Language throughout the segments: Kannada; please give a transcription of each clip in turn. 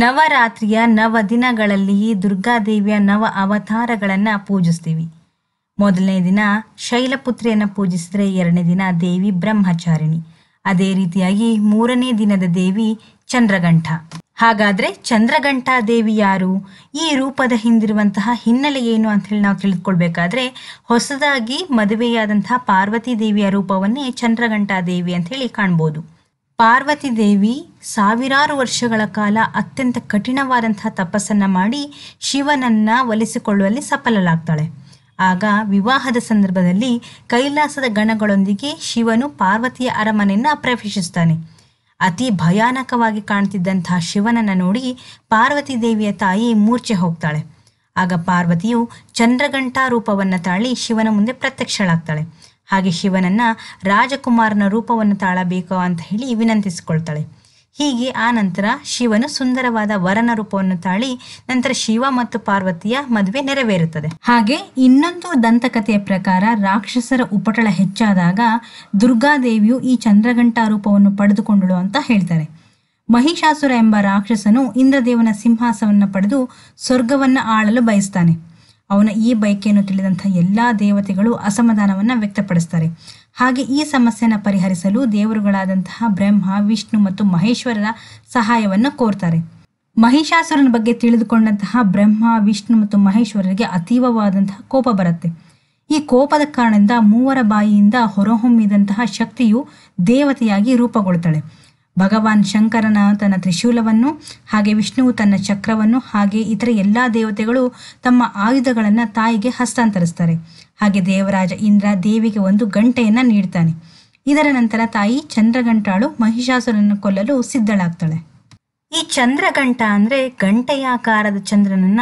ನವರಾತ್ರಿಯ ನವ ದಿನಗಳಲ್ಲಿ ದುರ್ಗಾದೇವಿಯ ನವ ಅವತಾರಗಳನ್ನು ಪೂಜಿಸ್ತೀವಿ ಮೊದಲನೇ ದಿನ ಶೈಲಪುತ್ರಿಯನ್ನು ಪೂಜಿಸಿದ್ರೆ ಎರಡನೇ ದಿನ ದೇವಿ ಬ್ರಹ್ಮಚಾರಿಣಿ ಅದೇ ರೀತಿಯಾಗಿ ಮೂರನೇ ದಿನದ ದೇವಿ ಚಂದ್ರಗಂಠ ಹಾಗಾದರೆ ಚಂದ್ರಗಂಠ ದೇವಿ ಯಾರು ಈ ರೂಪದ ಹಿಂದಿರುವಂತಹ ಹಿನ್ನೆಲೆ ಏನು ಅಂತ ಹೇಳಿ ನಾವು ತಿಳಿದುಕೊಳ್ಬೇಕಾದ್ರೆ ಹೊಸದಾಗಿ ಮದುವೆಯಾದಂತಹ ಪಾರ್ವತಿ ದೇವಿಯ ರೂಪವನ್ನೇ ಚಂದ್ರಗಂಠ ದೇವಿ ಅಂತ ಹೇಳಿ ಕಾಣ್ಬೋದು ದೇವಿ ಸಾವಿರಾರು ವರ್ಷಗಳ ಕಾಲ ಅತ್ಯಂತ ಕಠಿಣವಾದಂತಹ ತಪಸ್ಸನ್ನು ಮಾಡಿ ಶಿವನನ್ನು ಒಲಿಸಿಕೊಳ್ಳುವಲ್ಲಿ ಸಫಲಲಾಗ್ತಾಳೆ ಆಗ ವಿವಾಹದ ಸಂದರ್ಭದಲ್ಲಿ ಕೈಲಾಸದ ಗಣಗಳೊಂದಿಗೆ ಶಿವನು ಪಾರ್ವತಿಯ ಅರಮನೆಯನ್ನು ಪ್ರವೇಶಿಸ್ತಾನೆ ಅತಿ ಭಯಾನಕವಾಗಿ ಕಾಣ್ತಿದ್ದಂತಹ ಶಿವನನ್ನು ನೋಡಿ ಪಾರ್ವತಿ ದೇವಿಯ ತಾಯಿ ಮೂರ್ಛೆ ಹೋಗ್ತಾಳೆ ಆಗ ಪಾರ್ವತಿಯು ಚಂದ್ರಗಂಟಾ ರೂಪವನ್ನು ತಾಳಿ ಶಿವನ ಮುಂದೆ ಪ್ರತ್ಯಕ್ಷಳಾಗ್ತಾಳೆ ಹಾಗೆ ಶಿವನನ್ನ ರಾಜಕುಮಾರನ ರೂಪವನ್ನು ತಾಳಬೇಕು ಅಂತ ಹೇಳಿ ವಿನಂತಿಸಿಕೊಳ್ತಾಳೆ ಹೀಗೆ ಆ ನಂತರ ಶಿವನು ಸುಂದರವಾದ ವರನ ರೂಪವನ್ನು ತಾಳಿ ನಂತರ ಶಿವ ಮತ್ತು ಪಾರ್ವತಿಯ ಮದುವೆ ನೆರವೇರುತ್ತದೆ ಹಾಗೆ ಇನ್ನೊಂದು ದಂತಕಥೆಯ ಪ್ರಕಾರ ರಾಕ್ಷಸರ ಉಪಟಳ ಹೆಚ್ಚಾದಾಗ ದುರ್ಗಾದೇವಿಯು ಈ ಚಂದ್ರಘಂಟಾ ರೂಪವನ್ನು ಪಡೆದುಕೊಂಡಳು ಅಂತ ಹೇಳ್ತಾರೆ ಮಹಿಷಾಸುರ ಎಂಬ ರಾಕ್ಷಸನು ಇಂದ್ರದೇವನ ಸಿಂಹಾಸವನ್ನು ಪಡೆದು ಸ್ವರ್ಗವನ್ನು ಆಳಲು ಬಯಸ್ತಾನೆ ಅವನ ಈ ಬಯಕೆಯನ್ನು ತಿಳಿದಂತಹ ಎಲ್ಲ ದೇವತೆಗಳು ಅಸಮಾಧಾನವನ್ನ ವ್ಯಕ್ತಪಡಿಸ್ತಾರೆ ಹಾಗೆ ಈ ಸಮಸ್ಯೆಯನ್ನ ಪರಿಹರಿಸಲು ದೇವರುಗಳಾದಂತಹ ಬ್ರಹ್ಮ ವಿಷ್ಣು ಮತ್ತು ಮಹೇಶ್ವರರ ಸಹಾಯವನ್ನು ಕೋರ್ತಾರೆ ಮಹಿಷಾಸುರನ ಬಗ್ಗೆ ತಿಳಿದುಕೊಂಡಂತಹ ಬ್ರಹ್ಮ ವಿಷ್ಣು ಮತ್ತು ಮಹೇಶ್ವರರಿಗೆ ಅತೀವವಾದಂತಹ ಕೋಪ ಬರುತ್ತೆ ಈ ಕೋಪದ ಕಾರಣದಿಂದ ಮೂವರ ಬಾಯಿಯಿಂದ ಹೊರಹೊಮ್ಮಿದಂತಹ ಶಕ್ತಿಯು ದೇವತೆಯಾಗಿ ರೂಪುಗೊಳ್ತಾಳೆ ಭಗವಾನ್ ಶಂಕರನ ತನ್ನ ತ್ರಿಶೂಲವನ್ನು ಹಾಗೆ ವಿಷ್ಣುವು ತನ್ನ ಚಕ್ರವನ್ನು ಹಾಗೆ ಇತರ ಎಲ್ಲ ದೇವತೆಗಳು ತಮ್ಮ ಆಯುಧಗಳನ್ನು ತಾಯಿಗೆ ಹಸ್ತಾಂತರಿಸ್ತಾರೆ ಹಾಗೆ ದೇವರಾಜ ಇಂದ್ರ ದೇವಿಗೆ ಒಂದು ಗಂಟೆಯನ್ನು ನೀಡ್ತಾನೆ ಇದರ ನಂತರ ತಾಯಿ ಚಂದ್ರಗಂಟಾಳು ಮಹಿಷಾಸುರನ್ನು ಕೊಲ್ಲಲು ಸಿದ್ಧಳಾಗ್ತಾಳೆ ಈ ಚಂದ್ರಗಂಟ ಅಂದರೆ ಗಂಟೆಯಾಕಾರದ ಚಂದ್ರನನ್ನ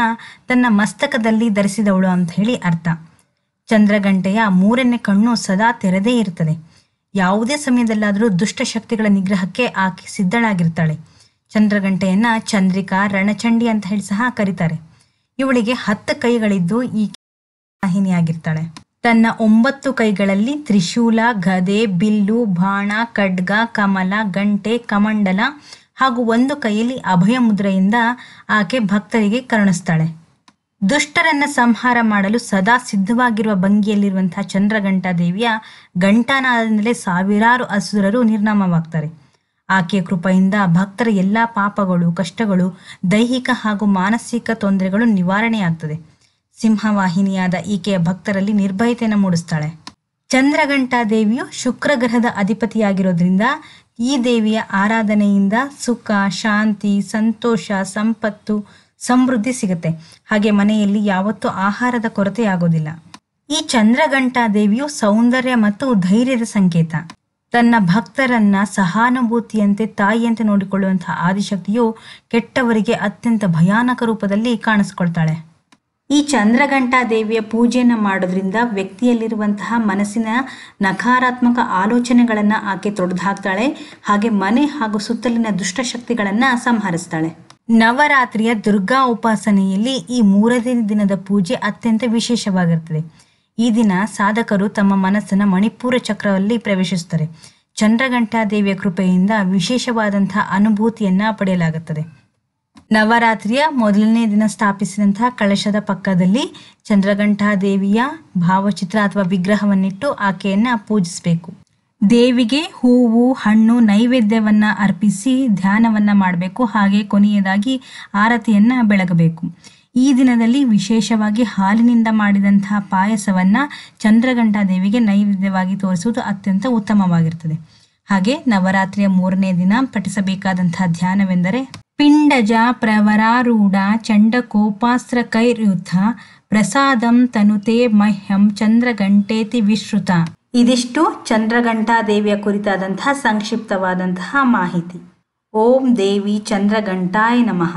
ತನ್ನ ಮಸ್ತಕದಲ್ಲಿ ಧರಿಸಿದವಳು ಅಂತ ಹೇಳಿ ಅರ್ಥ ಚಂದ್ರಗಂಟೆಯ ಮೂರನೇ ಕಣ್ಣು ಸದಾ ತೆರೆದೇ ಇರ್ತದೆ ಯಾವುದೇ ಸಮಯದಲ್ಲಾದರೂ ದುಷ್ಟಶಕ್ತಿಗಳ ನಿಗ್ರಹಕ್ಕೆ ಆಕೆ ಸಿದ್ಧಳಾಗಿರ್ತಾಳೆ ಚಂದ್ರಗಂಟೆಯನ್ನ ಚಂದ್ರಿಕಾ ರಣಚಂಡಿ ಅಂತ ಹೇಳಿ ಸಹ ಕರೀತಾರೆ ಇವಳಿಗೆ ಹತ್ತು ಕೈಗಳಿದ್ದು ಈಕೆ ವಾಹಿನಿಯಾಗಿರ್ತಾಳೆ ತನ್ನ ಒಂಬತ್ತು ಕೈಗಳಲ್ಲಿ ತ್ರಿಶೂಲ ಗದೆ ಬಿಲ್ಲು ಬಾಣ ಖಡ್ಗ ಕಮಲ ಗಂಟೆ ಕಮಂಡಲ ಹಾಗೂ ಒಂದು ಕೈಯಲ್ಲಿ ಅಭಯ ಮುದ್ರೆಯಿಂದ ಆಕೆ ಭಕ್ತರಿಗೆ ಕರುಣಿಸ್ತಾಳೆ ದುಷ್ಟರನ್ನ ಸಂಹಾರ ಮಾಡಲು ಸದಾ ಸಿದ್ಧವಾಗಿರುವ ಭಂಗಿಯಲ್ಲಿರುವಂತಹ ಚಂದ್ರಘಂಟಾ ದೇವಿಯ ಘಂಟಾನಾದಿಂದಲೇ ಸಾವಿರಾರು ಅಸುರರು ನಿರ್ನಾಮವಾಗ್ತಾರೆ ಆಕೆಯ ಕೃಪೆಯಿಂದ ಭಕ್ತರ ಎಲ್ಲ ಪಾಪಗಳು ಕಷ್ಟಗಳು ದೈಹಿಕ ಹಾಗೂ ಮಾನಸಿಕ ತೊಂದರೆಗಳು ನಿವಾರಣೆಯಾಗ್ತದೆ ಸಿಂಹವಾಹಿನಿಯಾದ ಈಕೆಯ ಭಕ್ತರಲ್ಲಿ ನಿರ್ಭಯತೆಯನ್ನು ಮೂಡಿಸ್ತಾಳೆ ಚಂದ್ರಘಂಟಾ ದೇವಿಯು ಶುಕ್ರ ಗ್ರಹದ ಅಧಿಪತಿಯಾಗಿರೋದ್ರಿಂದ ಈ ದೇವಿಯ ಆರಾಧನೆಯಿಂದ ಸುಖ ಶಾಂತಿ ಸಂತೋಷ ಸಂಪತ್ತು ಸಮೃದ್ಧಿ ಸಿಗುತ್ತೆ ಹಾಗೆ ಮನೆಯಲ್ಲಿ ಯಾವತ್ತೂ ಆಹಾರದ ಕೊರತೆ ಆಗೋದಿಲ್ಲ ಈ ಚಂದ್ರಘಂಟಾ ದೇವಿಯು ಸೌಂದರ್ಯ ಮತ್ತು ಧೈರ್ಯದ ಸಂಕೇತ ತನ್ನ ಭಕ್ತರನ್ನ ಸಹಾನುಭೂತಿಯಂತೆ ತಾಯಿಯಂತೆ ನೋಡಿಕೊಳ್ಳುವಂತಹ ಆದಿಶಕ್ತಿಯು ಕೆಟ್ಟವರಿಗೆ ಅತ್ಯಂತ ಭಯಾನಕ ರೂಪದಲ್ಲಿ ಕಾಣಿಸ್ಕೊಳ್ತಾಳೆ ಈ ಚಂದ್ರಘಂಟಾ ದೇವಿಯ ಪೂಜೆಯನ್ನು ಮಾಡೋದ್ರಿಂದ ವ್ಯಕ್ತಿಯಲ್ಲಿರುವಂತಹ ಮನಸ್ಸಿನ ನಕಾರಾತ್ಮಕ ಆಲೋಚನೆಗಳನ್ನು ಆಕೆ ತೊಡೆದು ಹಾಕ್ತಾಳೆ ಹಾಗೆ ಮನೆ ಹಾಗೂ ಸುತ್ತಲಿನ ದುಷ್ಟಶಕ್ತಿಗಳನ್ನು ಸಂಹರಿಸ್ತಾಳೆ ನವರಾತ್ರಿಯ ದುರ್ಗಾ ಉಪಾಸನೆಯಲ್ಲಿ ಈ ಮೂರನೇ ದಿನದ ಪೂಜೆ ಅತ್ಯಂತ ವಿಶೇಷವಾಗಿರುತ್ತದೆ ಈ ದಿನ ಸಾಧಕರು ತಮ್ಮ ಮನಸ್ಸನ್ನು ಮಣಿಪೂರ ಚಕ್ರದಲ್ಲಿ ಪ್ರವೇಶಿಸುತ್ತಾರೆ ಚಂದ್ರಘಂಟಾದೇವಿಯ ಕೃಪೆಯಿಂದ ವಿಶೇಷವಾದಂತಹ ಅನುಭೂತಿಯನ್ನ ಪಡೆಯಲಾಗುತ್ತದೆ ನವರಾತ್ರಿಯ ಮೊದಲನೇ ದಿನ ಸ್ಥಾಪಿಸಿದಂತಹ ಕಳಶದ ಪಕ್ಕದಲ್ಲಿ ಚಂದ್ರಘಂಟಾದೇವಿಯ ಭಾವಚಿತ್ರ ಅಥವಾ ವಿಗ್ರಹವನ್ನಿಟ್ಟು ಆಕೆಯನ್ನು ಪೂಜಿಸಬೇಕು ದೇವಿಗೆ ಹೂವು ಹಣ್ಣು ನೈವೇದ್ಯವನ್ನು ಅರ್ಪಿಸಿ ಧ್ಯಾನವನ್ನು ಮಾಡಬೇಕು ಹಾಗೆ ಕೊನೆಯದಾಗಿ ಆರತಿಯನ್ನು ಬೆಳಗಬೇಕು ಈ ದಿನದಲ್ಲಿ ವಿಶೇಷವಾಗಿ ಹಾಲಿನಿಂದ ಮಾಡಿದಂತಹ ಪಾಯಸವನ್ನು ಚಂದ್ರಗಂಟ ದೇವಿಗೆ ನೈವೇದ್ಯವಾಗಿ ತೋರಿಸುವುದು ಅತ್ಯಂತ ಉತ್ತಮವಾಗಿರ್ತದೆ ಹಾಗೆ ನವರಾತ್ರಿಯ ಮೂರನೇ ದಿನ ಪಠಿಸಬೇಕಾದಂತಹ ಧ್ಯಾನವೆಂದರೆ ಪಿಂಡಜ ಪ್ರವರಾರೂಢ ಚಂಡಕೋಪಾಸ್ತ್ರ ಕೈರ್ಯುಥ ಪ್ರಸಾದಂ ತನುತೆ ಮಹ್ಯಂ ಚಂದ್ರಗಂಟೇತಿ ವಿಶ್ರುತ ಇದಿಷ್ಟು ಚಂದ್ರಘಂಟಾ ದೇವಿಯ ಕುರಿತಾದಂತಹ ಸಂಕ್ಷಿಪ್ತವಾದಂತಹ ಮಾಹಿತಿ ಓಂ ದೇವಿ ಚಂದ್ರಘಂಟಾಯ ನಮಃ